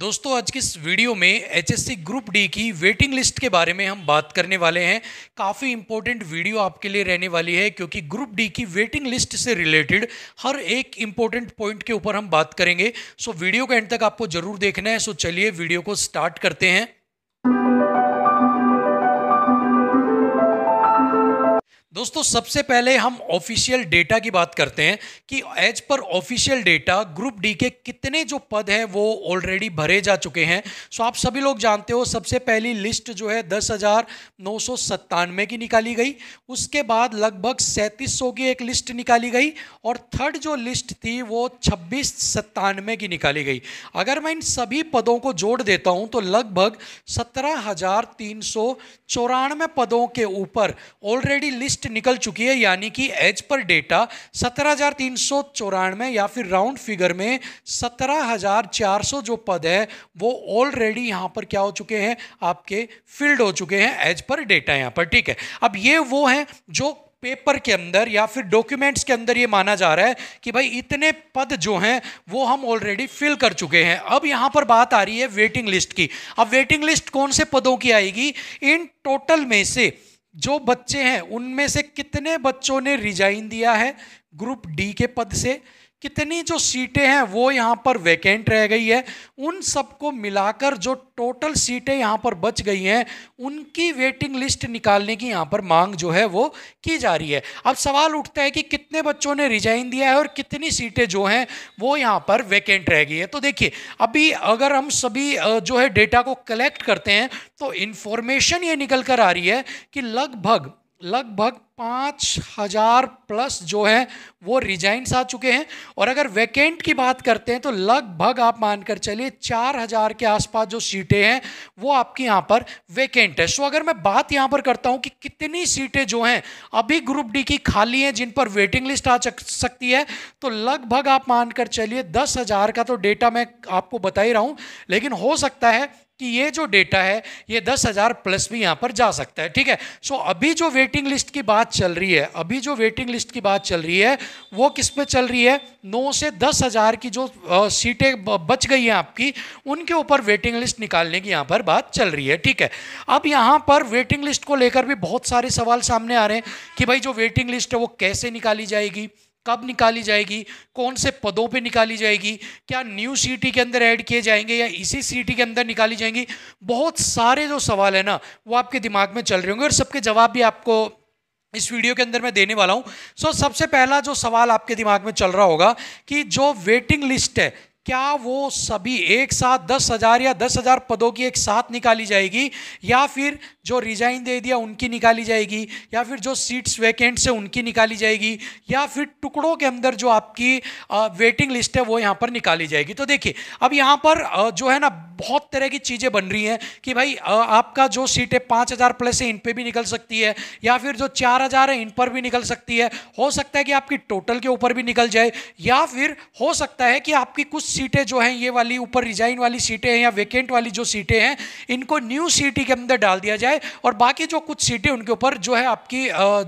दोस्तों आज की इस वीडियो में एचएससी ग्रुप डी की वेटिंग लिस्ट के बारे में हम बात करने वाले हैं काफ़ी इंपॉर्टेंट वीडियो आपके लिए रहने वाली है क्योंकि ग्रुप डी की वेटिंग लिस्ट से रिलेटेड हर एक इंपॉर्टेंट पॉइंट के ऊपर हम बात करेंगे सो वीडियो का एंड तक आपको जरूर देखना है सो चलिए वीडियो को स्टार्ट करते हैं दोस्तों सबसे पहले हम ऑफिशियल डेटा की बात करते हैं कि as per official data group D के कितने जो पद हैं वो ऑलरेडी भरे जा चुके हैं सो आप सभी लोग जानते हो सबसे पहली लिस्ट जो है दस हज़ार नौ सौ सत्तानवे की निकाली गई उसके बाद लगभग सैंतीस सौ की एक लिस्ट निकाली गई और थर्ड जो लिस्ट थी वो छब्बीस सत्तानवे की निकाली गई अगर मैं इन सभी पदों को जोड़ देता हूँ तो लगभग सत्रह हज़ार तीन सौ चौरानवे पदों के ऊपर ऑलरेडी लिस्ट लिस्ट निकल चुकी है यानी कि एज पर डेटा सत्रह या फिर राउंड फिगर में 17,400 जो पद है वो ऑलरेडी यहां पर क्या हो चुके हैं आपके फिल्ड हो चुके हैं एज पर डेटा यहां पर ठीक है अब ये वो है जो पेपर के अंदर या फिर डॉक्यूमेंट्स के अंदर ये माना जा रहा है कि भाई इतने पद जो हैं वो हम ऑलरेडी फिल कर चुके हैं अब यहाँ पर बात आ रही है वेटिंग लिस्ट की अब वेटिंग लिस्ट कौन से पदों की आएगी इन टोटल में से जो बच्चे हैं उनमें से कितने बच्चों ने रिजाइन दिया है ग्रुप डी के पद से कितनी जो सीटें हैं वो यहाँ पर वैकेंट रह गई है उन सबको मिलाकर जो टोटल सीटें यहाँ पर बच गई हैं उनकी वेटिंग लिस्ट निकालने की यहाँ पर मांग जो है वो की जा रही है अब सवाल उठता है कि कितने बच्चों ने रिजाइन दिया है और कितनी सीटें जो हैं वो यहाँ पर वैकेंट रह गई है तो देखिए अभी अगर हम सभी जो है डेटा को कलेक्ट करते हैं तो इन्फॉर्मेशन ये निकल कर आ रही है कि लगभग लगभग पाँच हजार प्लस जो है वो रिजाइंस आ चुके हैं और अगर वैकेंट की बात करते हैं तो लगभग आप मानकर चलिए चार हजार के आसपास जो सीटें हैं वो आपकी यहाँ पर वैकेंट है सो अगर मैं बात यहाँ पर करता हूँ कि कितनी सीटें जो हैं अभी ग्रुप डी की खाली हैं जिन पर वेटिंग लिस्ट आ सकती है तो लगभग आप मानकर चलिए दस हजार का तो डेटा मैं आपको बता ही रहा हूँ लेकिन हो सकता है कि ये जो डेटा है ये दस हज़ार प्लस भी यहाँ पर जा सकता है ठीक है सो so, अभी जो वेटिंग लिस्ट की बात चल रही है अभी जो वेटिंग लिस्ट की बात चल रही है वो किस पे चल रही है नौ से दस हज़ार की जो सीटें बच गई हैं आपकी उनके ऊपर वेटिंग लिस्ट निकालने की यहाँ पर बात चल रही है ठीक है अब यहाँ पर वेटिंग लिस्ट को लेकर भी बहुत सारे सवाल सामने आ रहे हैं कि भाई जो वेटिंग लिस्ट है वो कैसे निकाली जाएगी कब निकाली जाएगी कौन से पदों पे निकाली जाएगी क्या न्यू सीटी के अंदर ऐड किए जाएंगे या इसी सीटी के अंदर निकाली जाएंगी बहुत सारे जो सवाल है ना वो आपके दिमाग में चल रहे होंगे और सबके जवाब भी आपको इस वीडियो के अंदर मैं देने वाला हूं सो so, सबसे पहला जो सवाल आपके दिमाग में चल रहा होगा कि जो वेटिंग लिस्ट है क्या वो सभी एक साथ दस हजार या दस हजार पदों की एक साथ निकाली जाएगी या फिर जो रिजाइन दे दिया उनकी निकाली जाएगी या फिर जो सीट्स वैकेंट से उनकी निकाली जाएगी या फिर टुकड़ों के अंदर जो आपकी वेटिंग लिस्ट है वो यहाँ पर निकाली जाएगी तो देखिए अब यहाँ पर जो है ना बहुत तरह की चीज़ें बन रही हैं कि भाई आपका जो सीट है पाँच हज़ार प्लस है इन पर भी निकल सकती है या फिर जो चार हज़ार है इन पर भी निकल सकती है हो सकता है कि आपकी टोटल के ऊपर भी निकल जाए या फिर हो सकता है कि आपकी कुछ सीटें जो हैं ये वाली ऊपर रिजाइन वाली सीटें हैं या वेकेंट वाली जो सीटें हैं इनको न्यू सीटी के अंदर डाल दिया जाए और बाकी जो कुछ सीटें उनके ऊपर जो है आपकी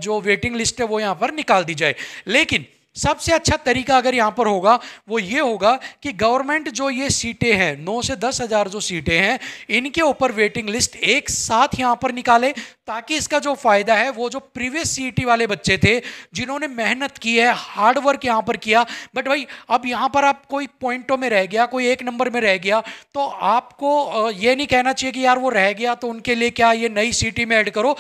जो वेटिंग लिस्ट है वो यहाँ पर निकाल दी जाए लेकिन सबसे अच्छा तरीका अगर यहाँ पर होगा वो ये होगा कि गवर्नमेंट जो ये सीटें हैं नौ से दस हज़ार जो सीटें हैं इनके ऊपर वेटिंग लिस्ट एक साथ यहाँ पर निकाले ताकि इसका जो फ़ायदा है वो जो प्रीवियस सीटी e वाले बच्चे थे जिन्होंने मेहनत की है हार्ड वर्क यहाँ पर किया बट भाई अब यहाँ पर आप कोई पॉइंटों में रह गया कोई एक नंबर में रह गया तो आपको ये नहीं कहना चाहिए कि यार वो रह गया तो उनके लिए क्या ये नई सीटी e में ऐड करो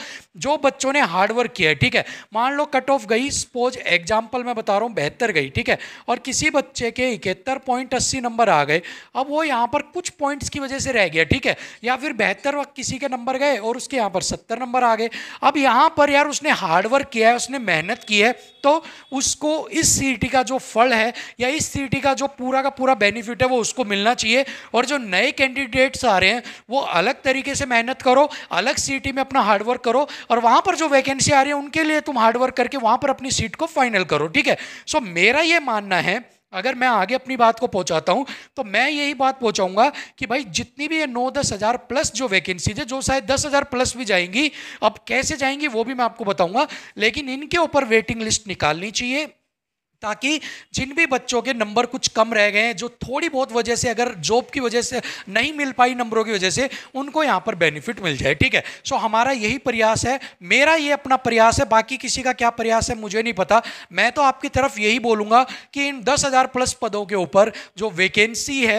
जो बच्चों ने हार्डवर्क किया है ठीक है मान लो कट ऑफ गई सपोज एग्जाम्पल मैं बता रहा हूँ बेहतर गई ठीक है और किसी बच्चे के इकहत्तर पॉइंट अस्सी नंबर आ गए अब वो यहाँ पर कुछ पॉइंट्स की वजह से रह गया ठीक है या फिर बेहतर वक्त किसी के नंबर गए और उसके यहाँ पर सत्तर नंबर आ गए अब यहाँ पर यार उसने हार्डवर्क किया है उसने मेहनत की है तो उसको इस सीटी का जो फल है या इस सी का जो पूरा का पूरा बेनिफिट है वो उसको मिलना चाहिए और जो नए कैंडिडेट्स आ रहे हैं वो अलग तरीके से मेहनत करो अलग सीटी में अपना हार्डवर्क करो और वहाँ पर जो वैकेंसी आ रही है उनके लिए तुम हार्डवर्क करके वहाँ पर अपनी सीट को फाइनल करो ठीक है सो मेरा ये मानना है अगर मैं आगे अपनी बात को पहुंचाता हूं तो मैं यही बात पहुंचाऊंगा कि भाई जितनी भी ये नौ दस हज़ार प्लस जो वैकेंसीज है जो शायद दस हज़ार प्लस भी जाएंगी अब कैसे जाएंगी वो भी मैं आपको बताऊंगा लेकिन इनके ऊपर वेटिंग लिस्ट निकालनी चाहिए ताकि जिन भी बच्चों के नंबर कुछ कम रह गए हैं जो थोड़ी बहुत वजह से अगर जॉब की वजह से नहीं मिल पाई नंबरों की वजह से उनको यहाँ पर बेनिफिट मिल जाए ठीक है सो हमारा यही प्रयास है मेरा ये अपना प्रयास है बाकी किसी का क्या प्रयास है मुझे नहीं पता मैं तो आपकी तरफ यही बोलूँगा कि इन दस हज़ार प्लस पदों के ऊपर जो वेकेंसी है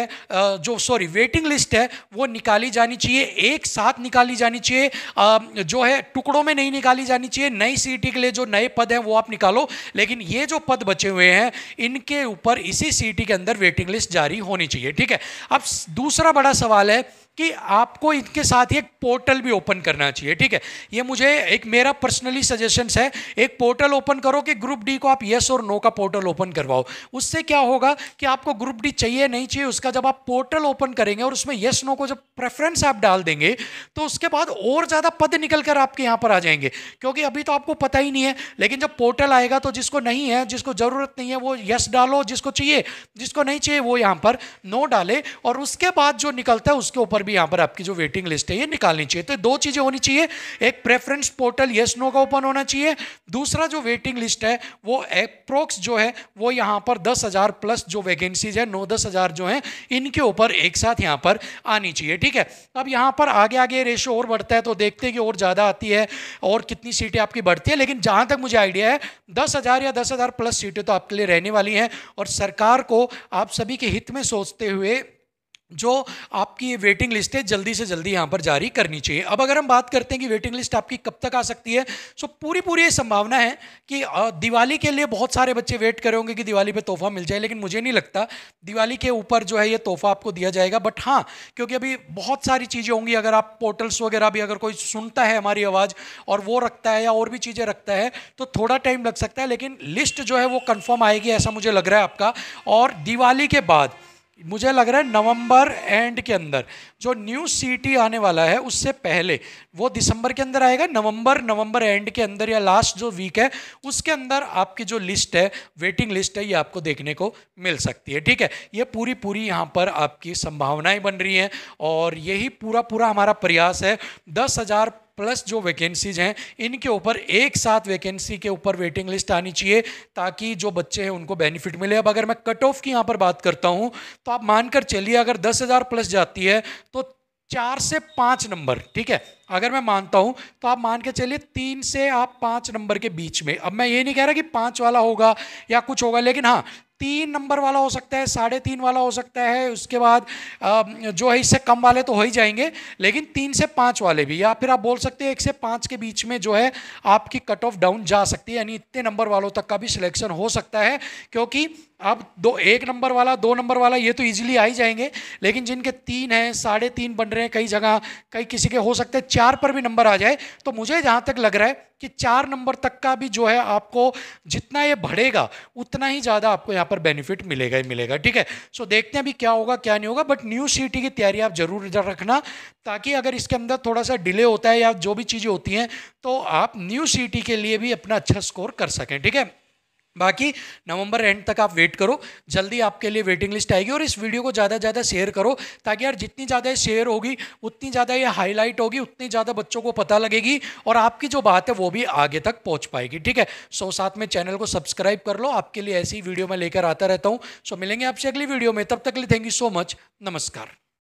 जो सॉरी वेटिंग लिस्ट है वो निकाली जानी चाहिए एक साथ निकाली जानी चाहिए जो है टुकड़ों में नहीं निकाली जानी चाहिए नई सीटी के लिए जो नए पद हैं वो आप निकालो लेकिन ये जो पद बचे हुए हैं इनके ऊपर इसी सीटी के अंदर वेटिंग लिस्ट जारी होनी चाहिए ठीक है अब दूसरा बड़ा सवाल है कि आपको इनके साथ ही एक पोर्टल भी ओपन करना चाहिए ठीक है ये मुझे एक मेरा पर्सनली सजेशंस है एक पोर्टल ओपन करो कि ग्रुप डी को आप येस और नो का पोर्टल ओपन करवाओ उससे क्या होगा कि आपको ग्रुप डी चाहिए नहीं चाहिए उसका जब आप पोर्टल ओपन करेंगे और उसमें येस नो को जब प्रेफरेंस आप डाल देंगे तो उसके बाद और ज़्यादा पद निकल कर आपके यहाँ पर आ जाएंगे क्योंकि अभी तो आपको पता ही नहीं है लेकिन जब पोर्टल आएगा तो जिसको नहीं है जिसको ज़रूरत नहीं है वो यस डालो जिसको चाहिए जिसको नहीं चाहिए वो यहाँ पर नो डाले और उसके बाद जो निकलता है उसके ऊपर पर भी यहाँ पर आपकी जो वेटिंग लिस्ट है ये निकालनी चाहिए तो दो चीज़ें होनी चाहिए एक प्रेफरेंस पोर्टल येस नो का ओपन होना चाहिए दूसरा जो वेटिंग लिस्ट है वो अप्रोक्स जो है वो यहाँ पर दस हज़ार प्लस जो वैकेंसीज है नौ दस हज़ार जो हैं इनके ऊपर एक साथ यहाँ पर आनी चाहिए ठीक है अब यहाँ पर आगे आगे रेशो और बढ़ता है तो देखते हैं कि और ज़्यादा आती है और कितनी सीटें आपकी बढ़ती है लेकिन जहाँ तक मुझे आइडिया है दस या दस प्लस सीटें तो आपके लिए रहने वाली हैं और सरकार को आप सभी के हित में सोचते हुए जो आपकी ये वेटिंग लिस्ट है जल्दी से जल्दी यहाँ पर जारी करनी चाहिए अब अगर हम बात करते हैं कि वेटिंग लिस्ट आपकी कब तक आ सकती है सो तो पूरी पूरी ये संभावना है कि दिवाली के लिए बहुत सारे बच्चे वेट करे होंगे कि दिवाली पे तोहफा मिल जाए लेकिन मुझे नहीं लगता दिवाली के ऊपर जो है ये तोहफा आपको दिया जाएगा बट हाँ क्योंकि अभी बहुत सारी चीज़ें होंगी अगर आप पोर्टल्स वगैरह भी अगर कोई सुनता है हमारी आवाज़ और वो रखता है या और भी चीज़ें रखता है तो थोड़ा टाइम लग सकता है लेकिन लिस्ट जो है वो कन्फर्म आएगी ऐसा मुझे लग रहा है आपका और दिवाली के बाद मुझे लग रहा है नवंबर एंड के अंदर जो न्यू सीटी आने वाला है उससे पहले वो दिसंबर के अंदर आएगा नवंबर नवंबर एंड के अंदर या लास्ट जो वीक है उसके अंदर आपकी जो लिस्ट है वेटिंग लिस्ट है ये आपको देखने को मिल सकती है ठीक है ये पूरी पूरी यहाँ पर आपकी संभावनाएं बन रही हैं और यही पूरा पूरा हमारा प्रयास है दस हज़ार प्लस जो वैकेंसीज हैं इनके ऊपर एक साथ वैकेंसी के ऊपर वेटिंग लिस्ट आनी चाहिए ताकि जो बच्चे हैं उनको बेनिफिट मिले अब अगर मैं कट ऑफ की यहाँ पर बात करता हूँ तो आप मानकर चलिए अगर दस हज़ार प्लस जाती है तो चार से पाँच नंबर ठीक है अगर मैं मानता हूँ तो आप मान के चलिए तीन से आप पाँच नंबर के बीच में अब मैं ये नहीं कह रहा कि पाँच वाला होगा या कुछ होगा लेकिन हाँ तीन नंबर वाला हो सकता है साढ़े तीन वाला हो सकता है उसके बाद जो है इससे कम वाले तो हो ही जाएंगे लेकिन तीन से पाँच वाले भी या फिर आप बोल सकते हैं एक से पाँच के बीच में जो है आपकी कट ऑफ डाउन जा सकती है यानी इतने नंबर वालों तक का भी सिलेक्शन हो सकता है क्योंकि आप दो एक नंबर वाला दो नंबर वाला ये तो इजीली आ ही जाएंगे लेकिन जिनके तीन हैं साढ़े तीन बन रहे हैं कई जगह कई किसी के हो सकते हैं चार पर भी नंबर आ जाए तो मुझे जहाँ तक लग रहा है कि चार नंबर तक का भी जो है आपको जितना ये बढ़ेगा उतना ही ज़्यादा आपको यहाँ पर बेनिफिट मिलेगा ही मिलेगा ठीक है सो देखते हैं अभी क्या होगा क्या नहीं होगा बट न्यू सीटी की तैयारी आप जरूर रखना ताकि अगर इसके अंदर थोड़ा सा डिले होता है या जो भी चीज़ें होती हैं तो आप न्यू सीटी के लिए भी अपना अच्छा स्कोर कर सकें ठीक है बाकी नवंबर एंड तक आप वेट करो जल्दी आपके लिए वेटिंग लिस्ट आएगी और इस वीडियो को ज़्यादा से ज़्यादा शेयर करो ताकि यार जितनी ज़्यादा शेयर होगी उतनी ज़्यादा ये हाईलाइट होगी उतनी ज़्यादा बच्चों को पता लगेगी और आपकी जो बात है वो भी आगे तक पहुंच पाएगी ठीक है सो साथ में चैनल को सब्सक्राइब कर लो आपके लिए ऐसी वीडियो मैं लेकर आता रहता हूँ सो मिलेंगे आपसे अगली वीडियो में तब तक लिए थैंक यू सो मच नमस्कार